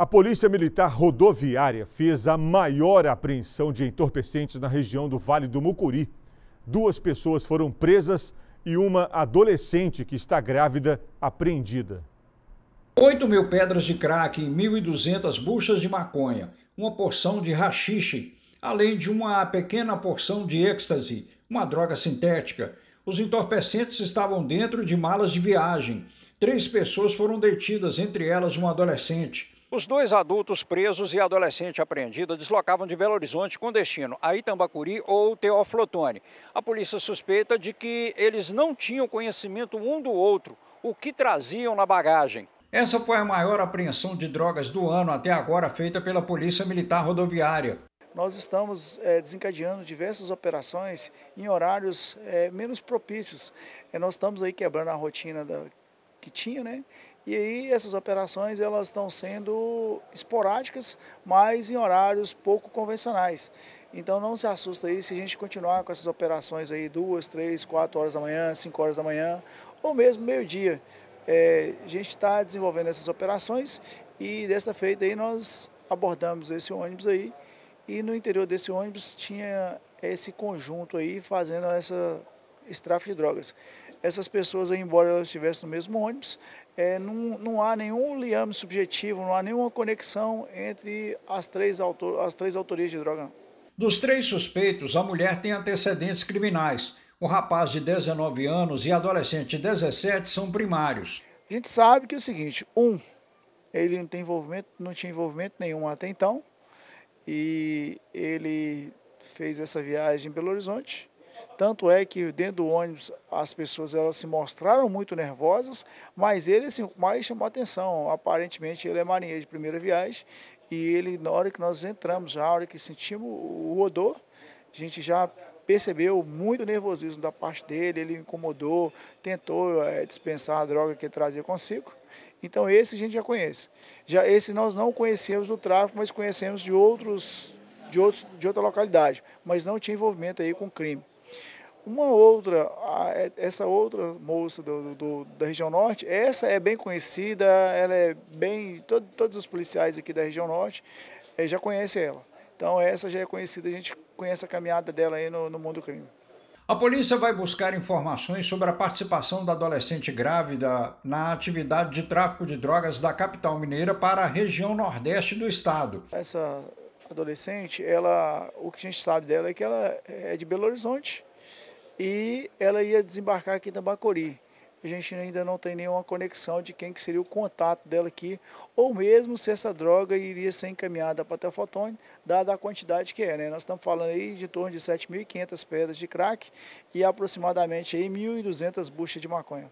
A Polícia Militar Rodoviária fez a maior apreensão de entorpecentes na região do Vale do Mucuri. Duas pessoas foram presas e uma adolescente que está grávida apreendida. 8 mil pedras de crack e 1.200 buchas de maconha, uma porção de rachixe, além de uma pequena porção de êxtase, uma droga sintética. Os entorpecentes estavam dentro de malas de viagem. Três pessoas foram detidas, entre elas uma adolescente. Os dois adultos presos e adolescente apreendida deslocavam de Belo Horizonte com destino a Itambacuri ou Teoflotone. A polícia suspeita de que eles não tinham conhecimento um do outro, o que traziam na bagagem. Essa foi a maior apreensão de drogas do ano até agora feita pela Polícia Militar Rodoviária. Nós estamos é, desencadeando diversas operações em horários é, menos propícios. É, nós estamos aí quebrando a rotina da, que tinha, né? E aí essas operações elas estão sendo esporádicas, mas em horários pouco convencionais. Então não se assusta aí se a gente continuar com essas operações aí duas, três, quatro horas da manhã, cinco horas da manhã ou mesmo meio-dia. É, a gente está desenvolvendo essas operações e desta feita aí nós abordamos esse ônibus aí e no interior desse ônibus tinha esse conjunto aí fazendo essa, esse tráfico de drogas essas pessoas, embora elas estivessem no mesmo ônibus, é, não, não há nenhum liame subjetivo, não há nenhuma conexão entre as três, autor, as três autorias de droga. Não. Dos três suspeitos, a mulher tem antecedentes criminais. O rapaz de 19 anos e adolescente de 17 são primários. A gente sabe que é o seguinte, um, ele não, tem envolvimento, não tinha envolvimento nenhum até então, e ele fez essa viagem em Belo Horizonte, tanto é que dentro do ônibus as pessoas elas se mostraram muito nervosas, mas ele assim, mais chamou atenção. Aparentemente ele é marinheiro de primeira viagem e ele, na hora que nós entramos, na hora que sentimos o odor, a gente já percebeu muito nervosismo da parte dele, ele incomodou, tentou é, dispensar a droga que ele trazia consigo. Então esse a gente já conhece. Já esse nós não conhecemos do tráfico, mas conhecemos de outros de outros de outra localidade, mas não tinha envolvimento aí com crime. Uma outra, é, essa outra moça do, do, da região norte, essa é bem conhecida, ela é bem. Todo, todos os policiais aqui da região norte é, já conhecem ela. Então essa já é conhecida, a gente conhece a caminhada dela aí no, no mundo do crime. A polícia vai buscar informações sobre a participação da adolescente grávida na atividade de tráfico de drogas da capital mineira para a região nordeste do estado. Essa adolescente, ela, o que a gente sabe dela é que ela é de Belo Horizonte e ela ia desembarcar aqui em Tambacori. A gente ainda não tem nenhuma conexão de quem que seria o contato dela aqui, ou mesmo se essa droga iria ser encaminhada para Telfotone, dada a quantidade que é. Né? Nós estamos falando aí de torno de 7.500 pedras de crack e aproximadamente 1.200 buchas de maconha.